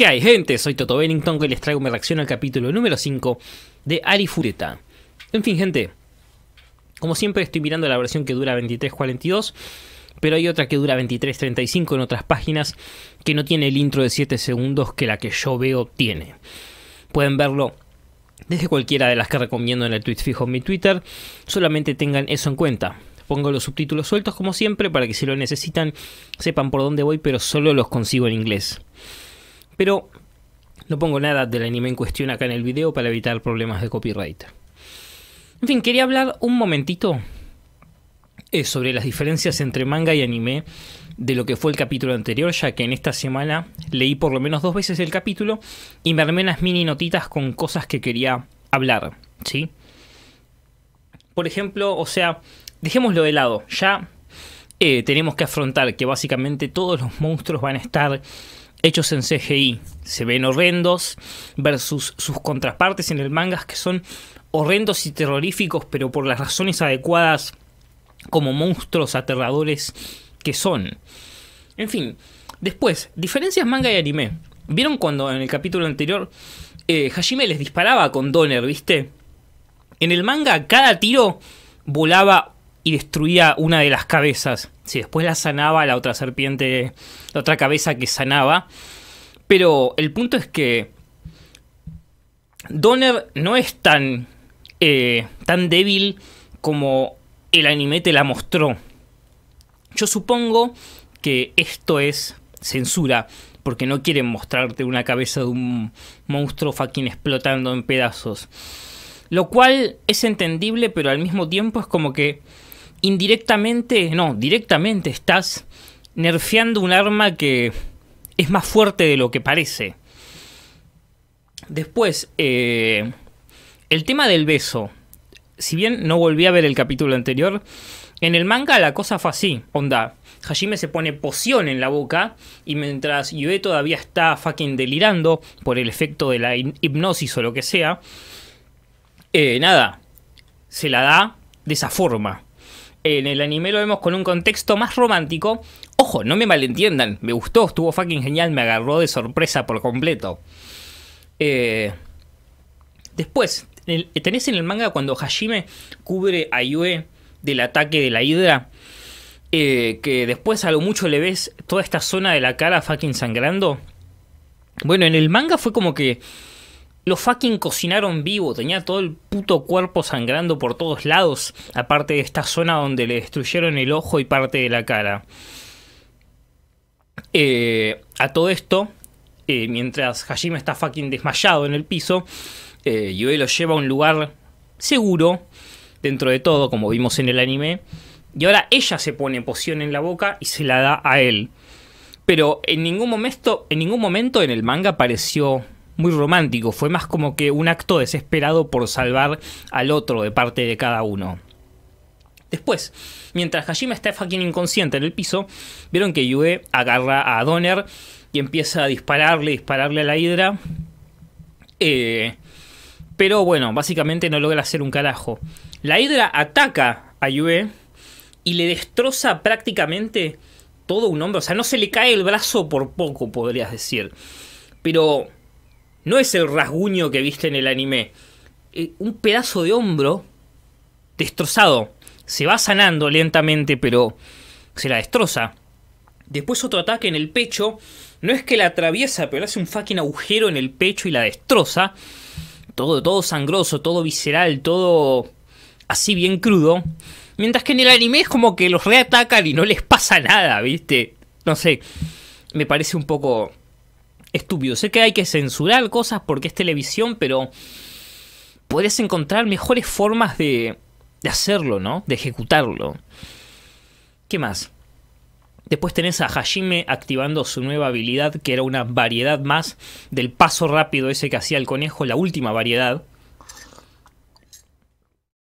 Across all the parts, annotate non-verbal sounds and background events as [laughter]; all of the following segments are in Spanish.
¿Qué hay, gente? Soy Toto Bennington y les traigo mi reacción al capítulo número 5 de Ari Fureta. En fin, gente, como siempre estoy mirando la versión que dura 23.42, pero hay otra que dura 23.35 en otras páginas que no tiene el intro de 7 segundos que la que yo veo tiene. Pueden verlo desde cualquiera de las que recomiendo en el tweet fijo en mi Twitter, solamente tengan eso en cuenta. Pongo los subtítulos sueltos como siempre para que si lo necesitan sepan por dónde voy, pero solo los consigo en inglés. Pero no pongo nada del anime en cuestión acá en el video para evitar problemas de copyright. En fin, quería hablar un momentito eh, sobre las diferencias entre manga y anime de lo que fue el capítulo anterior, ya que en esta semana leí por lo menos dos veces el capítulo y me armé unas mini notitas con cosas que quería hablar, ¿sí? Por ejemplo, o sea, dejémoslo de lado, ya eh, tenemos que afrontar que básicamente todos los monstruos van a estar hechos en CGI se ven horrendos versus sus contrapartes en el manga que son horrendos y terroríficos pero por las razones adecuadas como monstruos aterradores que son. En fin, después, diferencias manga y anime. ¿Vieron cuando en el capítulo anterior eh, Hajime les disparaba con Donner, viste? En el manga cada tiro volaba y destruía una de las cabezas. Si después la sanaba la otra serpiente, la otra cabeza que sanaba. Pero el punto es que Donner no es tan, eh, tan débil como el anime te la mostró. Yo supongo que esto es censura, porque no quieren mostrarte una cabeza de un monstruo fucking explotando en pedazos. Lo cual es entendible, pero al mismo tiempo es como que indirectamente, no, directamente estás nerfeando un arma que es más fuerte de lo que parece. Después, eh, el tema del beso. Si bien no volví a ver el capítulo anterior, en el manga la cosa fue así, onda. Hajime se pone poción en la boca y mientras Yue todavía está fucking delirando por el efecto de la hipnosis o lo que sea, eh, nada, se la da de esa forma en el anime lo vemos con un contexto más romántico. Ojo, no me malentiendan, me gustó, estuvo fucking genial, me agarró de sorpresa por completo. Eh, después, tenés en el manga cuando Hashime cubre a Yue del ataque de la Hidra, eh, que después a lo mucho le ves toda esta zona de la cara fucking sangrando. Bueno, en el manga fue como que lo fucking cocinaron vivo, tenía todo el puto cuerpo sangrando por todos lados, aparte de esta zona donde le destruyeron el ojo y parte de la cara. Eh, a todo esto, eh, mientras Hajime está fucking desmayado en el piso, eh, Yue lo lleva a un lugar seguro, dentro de todo, como vimos en el anime. Y ahora ella se pone poción en la boca y se la da a él. Pero en ningún momento, en ningún momento en el manga apareció muy romántico, fue más como que un acto desesperado por salvar al otro de parte de cada uno. Después, mientras Hajime está fucking inconsciente en el piso, vieron que Yue agarra a Donner y empieza a dispararle, dispararle a la hidra. Eh, pero bueno, básicamente no logra hacer un carajo. La hidra ataca a Yue y le destroza prácticamente todo un hombro. O sea, no se le cae el brazo por poco, podrías decir. Pero no es el rasguño que viste en el anime. Eh, un pedazo de hombro destrozado. Se va sanando lentamente, pero se la destroza. Después otro ataque en el pecho. No es que la atraviesa, pero hace un fucking agujero en el pecho y la destroza. Todo, todo sangroso, todo visceral, todo así bien crudo. Mientras que en el anime es como que los reatacan y no les pasa nada, ¿viste? No sé. Me parece un poco estúpido. Sé que hay que censurar cosas porque es televisión, pero Puedes encontrar mejores formas de, de hacerlo, ¿no? De ejecutarlo. ¿Qué más? Después tenés a Hajime activando su nueva habilidad, que era una variedad más del paso rápido ese que hacía el conejo, la última variedad.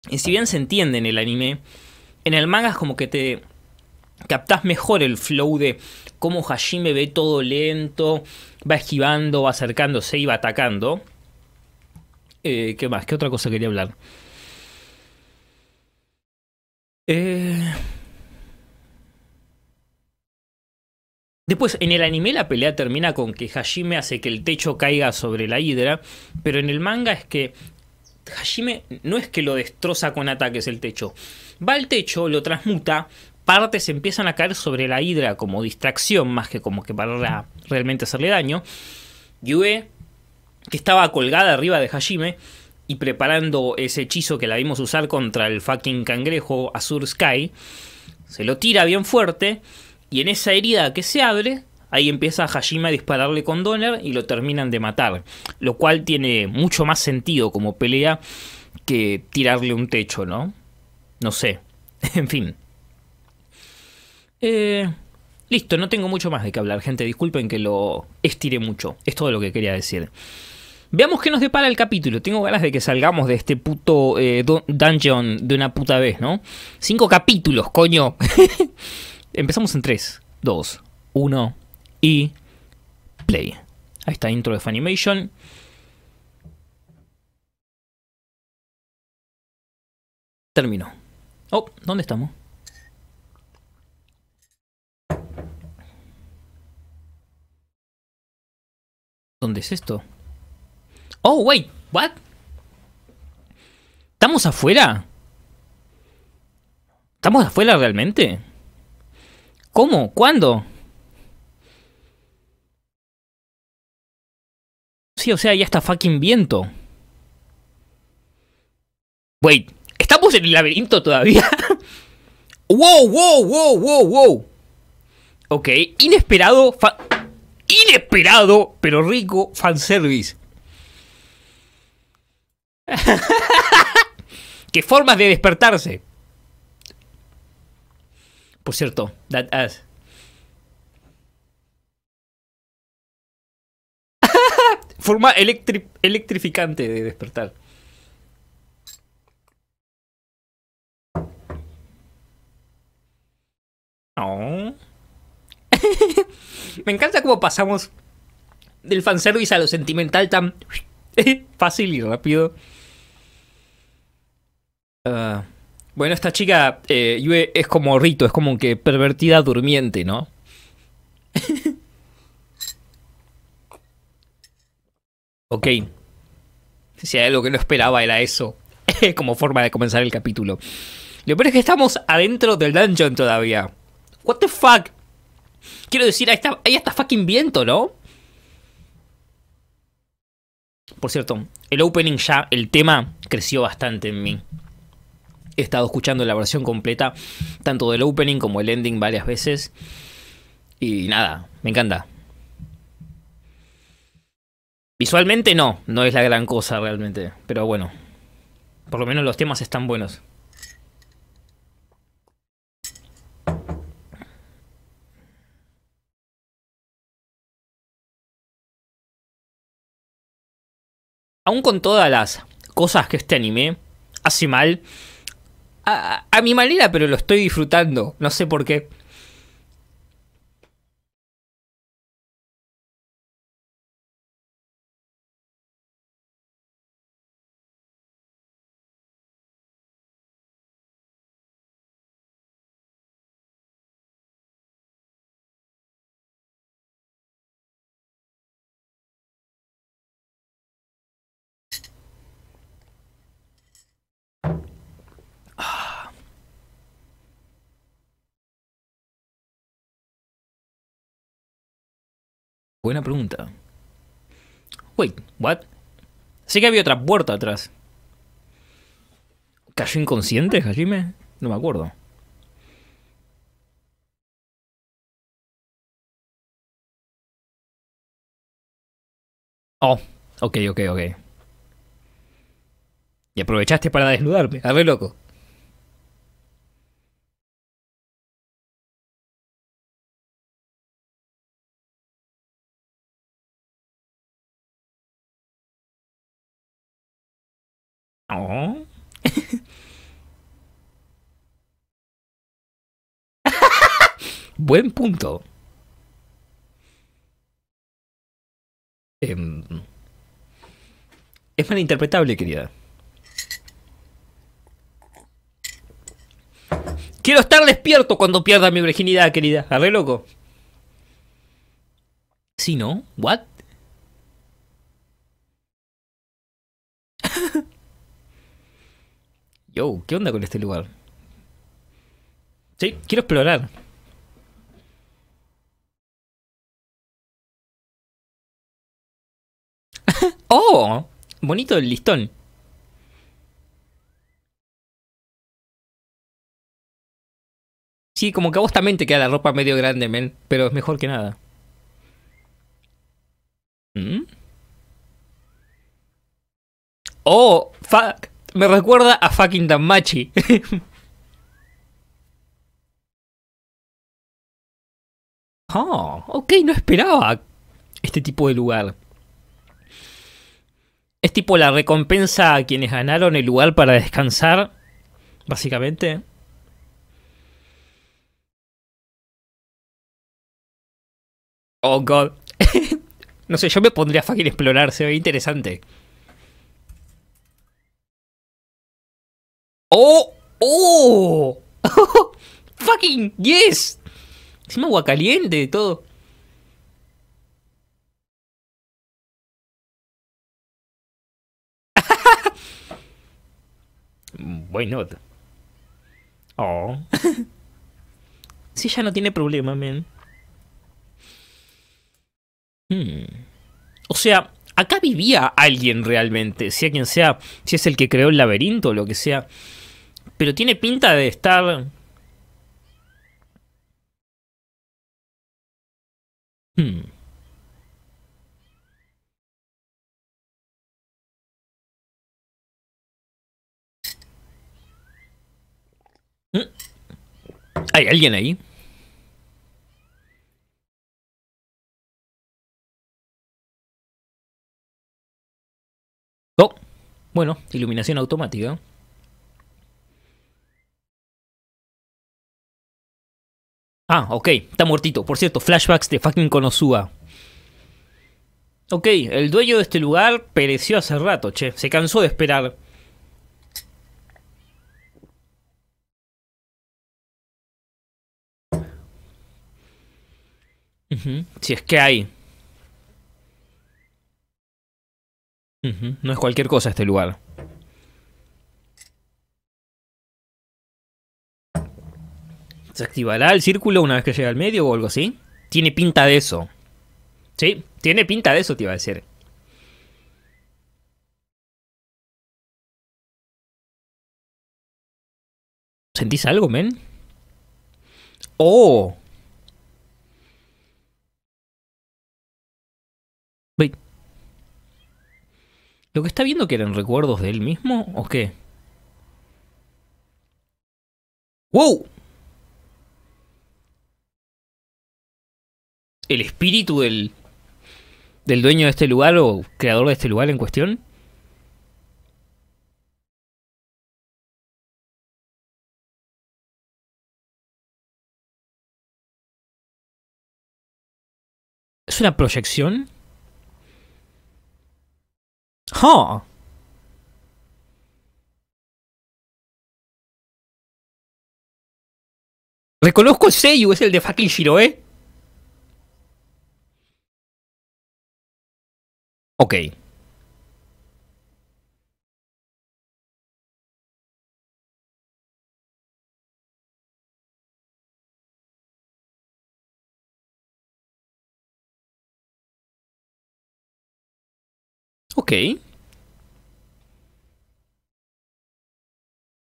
Y si bien se entiende en el anime, en el manga es como que te captás mejor el flow de cómo Hashime ve todo lento, va esquivando, va acercándose y va atacando. Eh, ¿Qué más? ¿Qué otra cosa quería hablar? Eh, después, en el anime la pelea termina con que Hashime hace que el techo caiga sobre la hidra, pero en el manga es que Hashime no es que lo destroza con ataques el techo. Va al techo, lo transmuta, partes empiezan a caer sobre la hidra como distracción, más que como que para realmente hacerle daño. Yue, que estaba colgada arriba de Hajime y preparando ese hechizo que la vimos usar contra el fucking cangrejo Azur Sky, se lo tira bien fuerte y en esa herida que se abre, ahí empieza Hajime a dispararle con Donner y lo terminan de matar, lo cual tiene mucho más sentido como pelea que tirarle un techo, ¿no? No sé. [laughs] en fin. Eh, listo, no tengo mucho más de qué hablar, gente. Disculpen que lo estiré mucho. Es todo lo que quería decir. Veamos qué nos depara el capítulo. Tengo ganas de que salgamos de este puto eh, dungeon de una puta vez, ¿no? Cinco capítulos, coño. [laughs] Empezamos en 3, 2, 1 y play. Ahí está intro de Funimation. Termino Oh, ¿dónde estamos? ¿Dónde es esto? Oh, wait, what? ¿Estamos afuera? ¿Estamos afuera realmente? ¿Cómo? ¿Cuándo? Sí, o sea, ya está fucking viento. Wait, ¿estamos en el laberinto todavía? [laughs] wow, wow, wow, wow, wow. Ok, inesperado. Fa inesperado, pero rico fanservice. [laughs] Qué formas de despertarse. Por cierto, that ass. [laughs] Forma electrificante de despertar. Oh. [laughs] Me encanta cómo pasamos del fanservice a lo sentimental tan [laughs] fácil y rápido. Ah, bueno, esta chica eh, Yue es como Rito, es como que pervertida durmiente, ¿no? [laughs] ok. Si hay algo que no esperaba era eso. como forma de comenzar el capítulo. Lo peor es que estamos adentro del dungeon todavía. What the fuck? Quiero decir, ahí está, ahí está fucking viento, ¿no? Por cierto, el opening ya, el tema creció bastante en mí. He estado escuchando la versión completa, tanto del opening como el ending varias veces. Y nada, me encanta. Visualmente no, no es la gran cosa realmente. Pero bueno, por lo menos los temas están buenos. aún con todas las cosas que este anime hace mal, a, mi manera, pero lo estoy disfrutando, no sé por qué. Buena pregunta. Wait, what? Sé que había otra puerta atrás. ¿Cayó inconsciente, Hajime? No me acuerdo. Oh, ok, ok, ok. Y aprovechaste para desnudarme. A ver, loco. En punto. Em, es es interpretable, querida. Quiero estar despierto cuando pierda mi virginidad, querida. Arre loco. ¿Sí, no? ¿What? [laughs] Yo, ¿qué onda con este lugar? Sí, quiero explorar. [laughs] ¡Oh! Bonito el listón. Sí, como que a vos también te queda la ropa medio grande, men. Pero es mejor que nada. ¿Mm? Oh, Me recuerda a fucking Danmachi. oh, [laughs] ah, ok, no esperaba este tipo de lugar. Es tipo la recompensa a quienes ganaron el lugar para descansar, básicamente. Oh, God. [laughs] no sé, yo me pondría a fucking explorar, se ve interesante. ¡Oh! ¡Oh! [laughs] ¡Fucking yes! Es agua caliente y todo. Bueno Oh. si [laughs] ya no tiene problema, men. Hmm. O sea, acá vivía alguien realmente, sea quien sea, si es el que creó el laberinto o lo que sea. Pero tiene pinta de estar... Hmm. ¿Hay alguien ahí? Oh, bueno, iluminación automática. Ah, ok, está muertito. Por cierto, flashbacks de fucking Konosuba. Ok, el dueño de este lugar pereció hace rato, che. Se cansó de esperar. Si es que hay. No es cualquier cosa este lugar. ¿Se activará el círculo una vez que llegue al medio o algo así? Tiene pinta de eso. Sí, tiene pinta de eso, te iba a decir. ¿Sentís algo, men? ¡Oh! ¿Lo que está viendo que eran recuerdos de él mismo o qué? ¡Wow! ¿El espíritu del, del dueño de este lugar o creador de este lugar en cuestión? ¿Es una proyección? Ja, Reconozco el sello, es el de fucking ¿eh? Ok. Ok.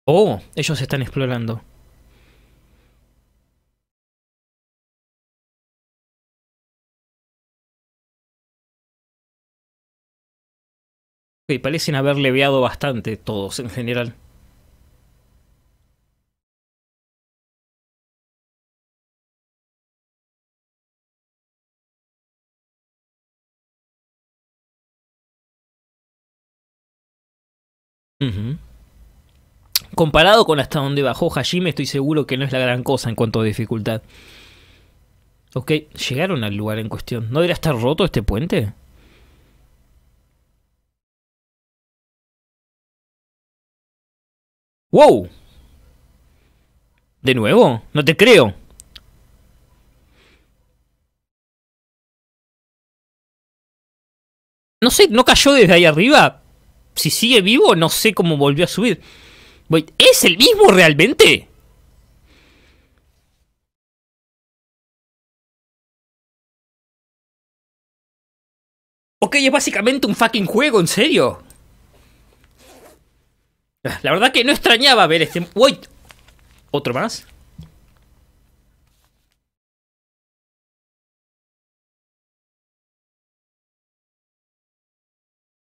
Oh, ellos están explorando. parecen haber leviado bastante todos en general. Comparado con hasta donde bajó Hajime, estoy seguro que no es la gran cosa en cuanto a dificultad. Ok, llegaron al lugar en cuestión. ¿No debería estar roto este puente? ¡Wow! ¿De nuevo? No te creo. No sé, ¿no cayó desde ahí arriba? Si sigue vivo, no sé cómo volvió a subir. ¿es el mismo realmente? Ok, es básicamente un fucking juego, en serio. Ah, la verdad que no extrañaba ver este... Wait, ¿otro más?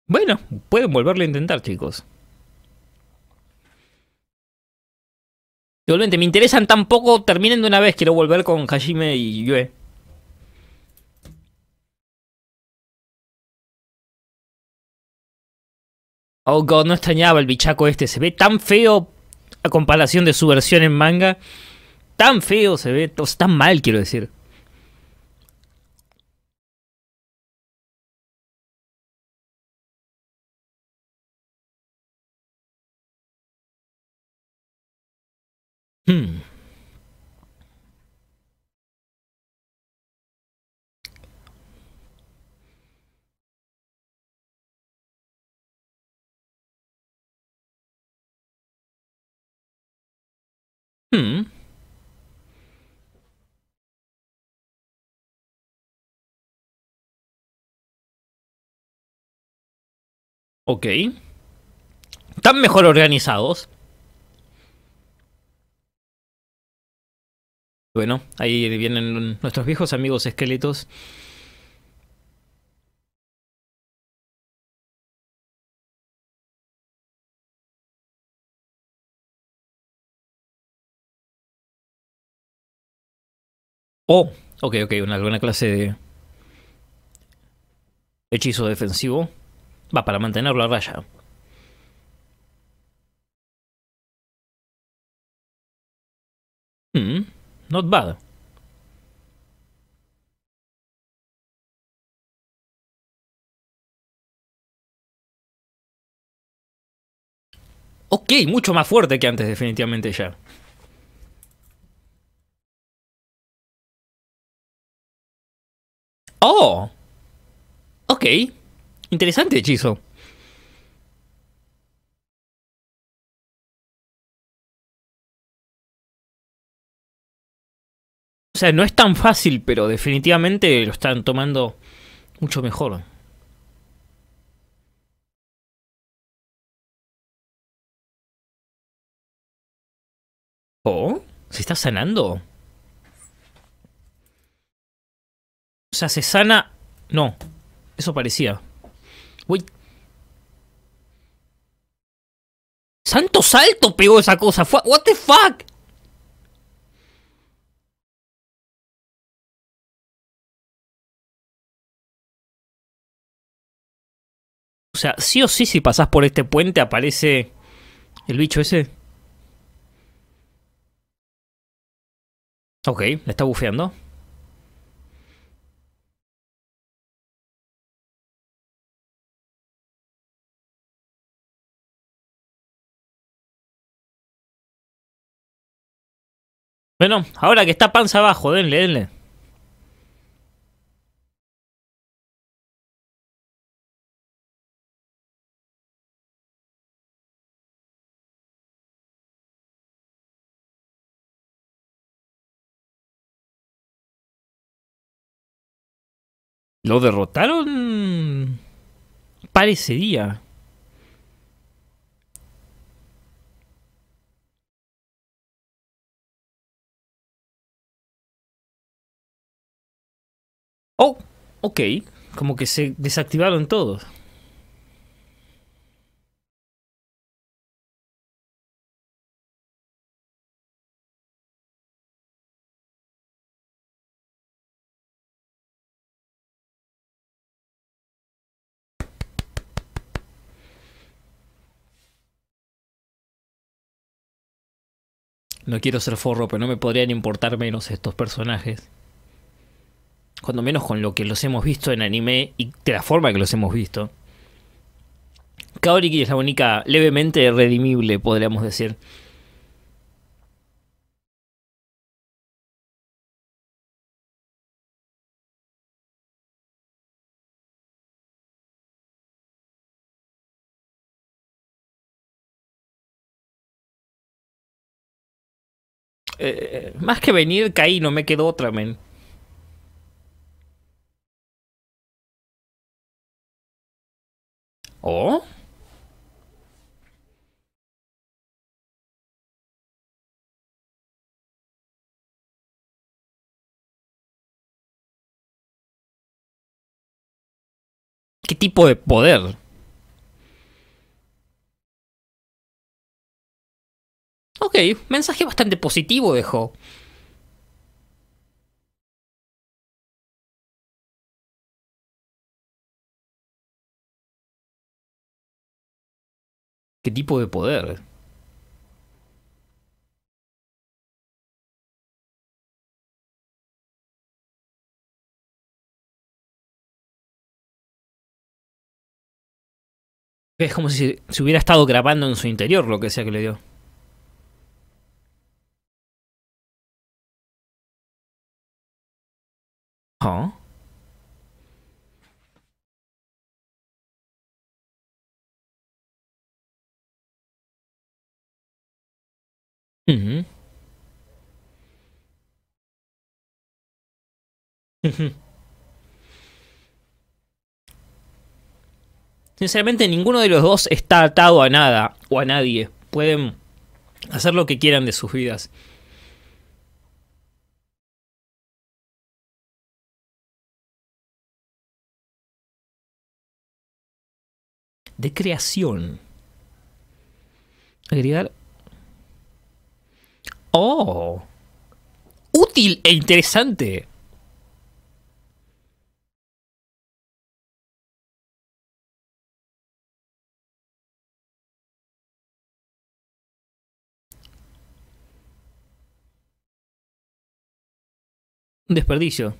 Bueno, pueden volverlo a intentar, chicos. Igualmente, me interesan tan poco, terminen de una vez, quiero volver con Hajime y Yue. Oh god, no extrañaba el bichaco este, se ve tan feo a comparación de su versión en manga. Tan feo se ve, o sea, tan mal quiero decir. Ok. Están mejor organizados. Bueno, ahí vienen nuestros viejos amigos esqueletos. Oh, ok, ok, una, buena clase de hechizo defensivo. Va, para mantenerlo a raya. Hmm, not bad. Ok, mucho más fuerte que antes definitivamente ya. Oh. Ok. Interesante hechizo. O sea, no es tan fácil, pero definitivamente lo están tomando mucho mejor. Oh, se está sanando. O sea, se sana... No, eso parecía. Santo salto pegó esa cosa. What the fuck? O sea, sí o sí si pasás por este puente aparece el bicho ese. Ok, le está bufeando. Bueno, ahora que está panza abajo, denle, denle. ¿Lo derrotaron? Parecería. oh, ok, como que se desactivaron todos. No quiero ser forro, pero no me podrían importar menos estos personajes cuando menos con lo que los hemos visto en anime y de la forma que los hemos visto. Kaoriki es la única levemente redimible, podríamos decir. Eh, eh, más que venir, caí, no me quedó otra, men. ¿Oh? ¿Qué tipo de poder? Okay, mensaje bastante positivo dejó. ¿Qué tipo de poder? Es como si se hubiera estado grabando en su interior lo que sea que le dio. Sinceramente, ninguno de los dos está atado a nada o a nadie. Pueden hacer lo que quieran de sus vidas. De creación. Agregar Oh. Útil e interesante. Un desperdicio.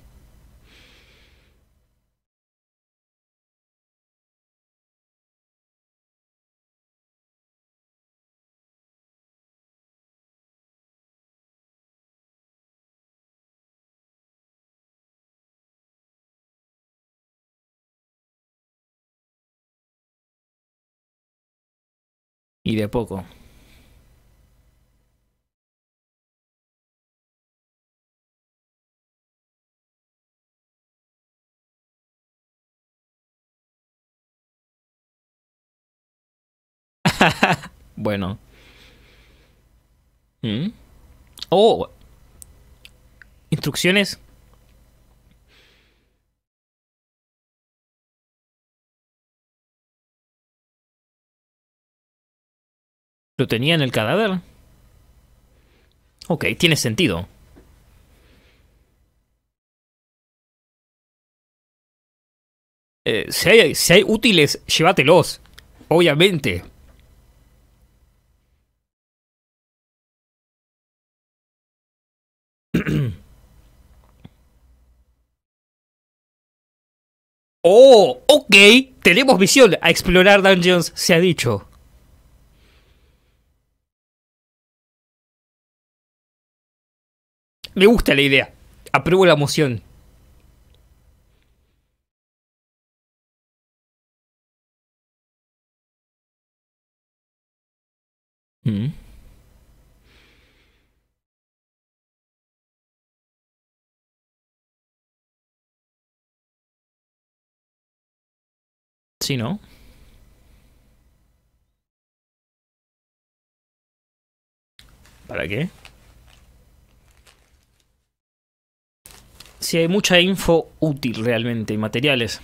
y de poco. [laughs] bueno. ¿Mm? Oh. Instrucciones ¿Lo tenía en el cadáver? Ok, tiene sentido. Eh, si, hay, si, hay, útiles, llévatelos. Obviamente. [clears throat] oh, ok. Tenemos visión a explorar dungeons, se ha dicho. Me gusta la idea. Apruebo la moción. Mm. Sí, ¿no? ¿Para qué? si hay mucha info útil realmente y materiales.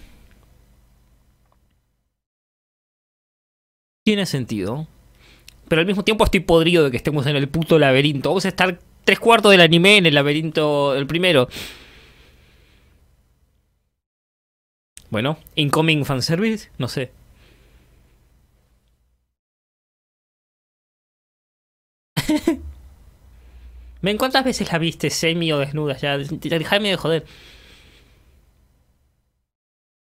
Tiene sentido. Pero al mismo tiempo estoy podrido de que estemos en el puto laberinto. Vamos a estar tres cuartos del anime en el laberinto el primero. Bueno, incoming fanservice, no sé. ¿Ven cuántas veces la viste semi o desnuda ya? déjame de joder.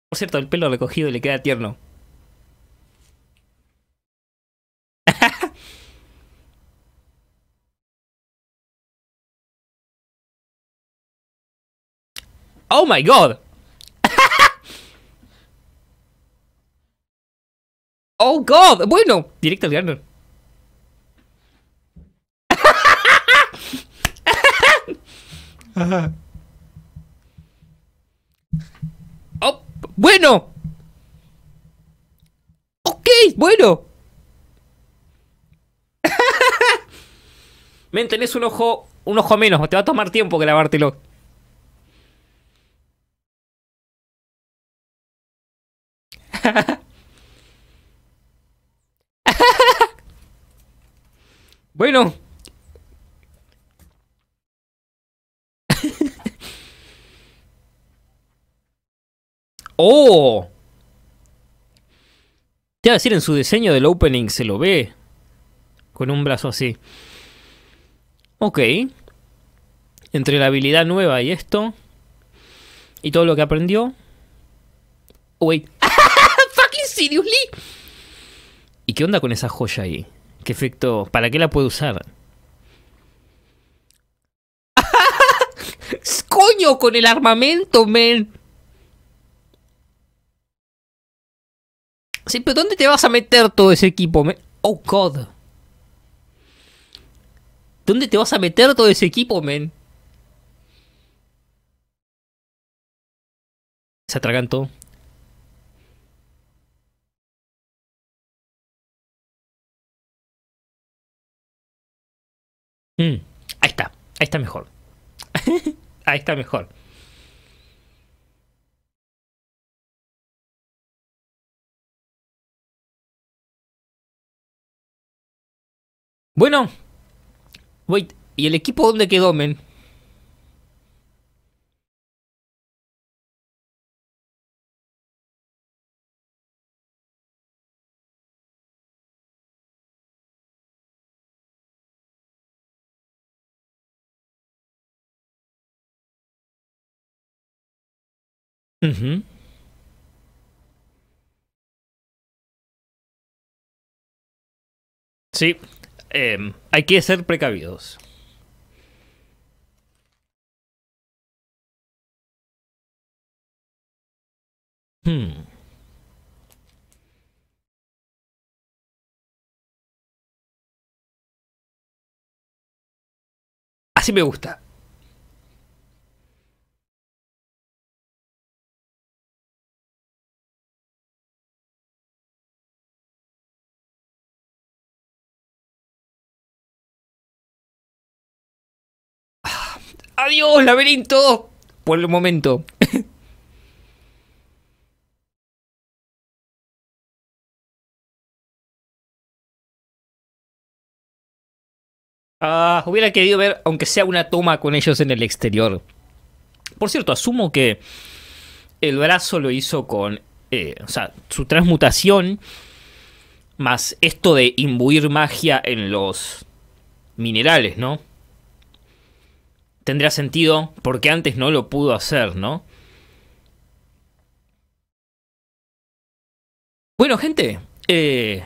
Por cierto, el pelo recogido le queda tierno. [laughs] ¡Oh my god! [laughs] ¡Oh god! Bueno, directo al grano. Oh, bueno. Ok, bueno. [laughs] Me tenés un ojo, un ojo menos. Te va a tomar tiempo que lavártelo. [laughs] bueno. ¡Oh! Te voy a decir, en su diseño del opening se lo ve. Con un brazo así. Ok. Entre la habilidad nueva y esto. Y todo lo que aprendió. wait. [laughs] ¡Fucking seriously! ¿Y qué onda con esa joya ahí? ¿Qué efecto? ¿Para qué la puede usar? [laughs] ¡Coño con el armamento, men! Sí, pero ¿dónde te vas a meter todo ese equipo? Oh, God. ¿Dónde te vas a meter todo ese equipo, men? Se atragantó. todo. Hmm, ahí está, ahí está mejor. [laughs] ahí está mejor. Bueno, wait, ¿y el equipo dónde quedó, men? Sí, Em, hay que ser precavidos. Hm. Así me gusta. Adiós, laberinto. Por el momento. [laughs] Ah, hubiera querido ver, aunque sea una toma con ellos en el exterior. Por cierto, asumo que el brazo lo hizo con. Eh, o sea, su transmutación. Más esto de imbuir magia en los minerales, ¿no? tendría sentido porque antes no lo pudo hacer, ¿no? Bueno, gente, eh,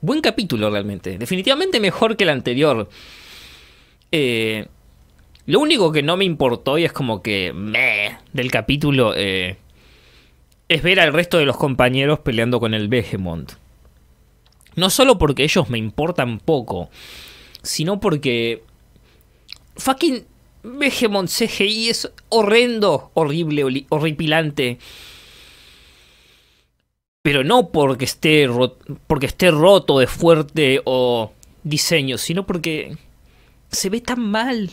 buen capítulo realmente. Definitivamente mejor que el anterior. Eh, lo único que no me importó y es como que Me. del capítulo eh, es ver al resto de los compañeros peleando con el Behemoth. No solo porque ellos me importan poco, sino porque fucking Vegemon CGI es horrendo, horrible, horripilante. Pero no porque esté, porque esté roto de fuerte o diseño, sino porque se ve tan mal.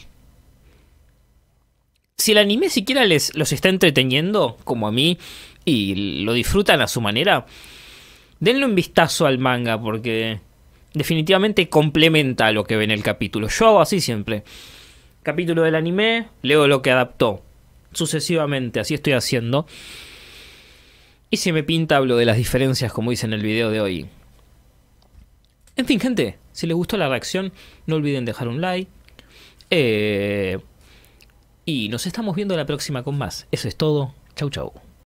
Si el anime siquiera les, los está entreteniendo, como a mí, y lo disfrutan a su manera, denle un vistazo al manga porque definitivamente complementa lo que ve en el capítulo. Yo hago así siempre capítulo del anime, leo lo que adaptó. Sucesivamente, así estoy haciendo. Y si me pinta, hablo de las diferencias, como hice en el video de hoy. En fin, gente, si les gustó la reacción, no olviden dejar un like. Eh, y nos estamos viendo la próxima con más. Eso es todo. Chau, chau.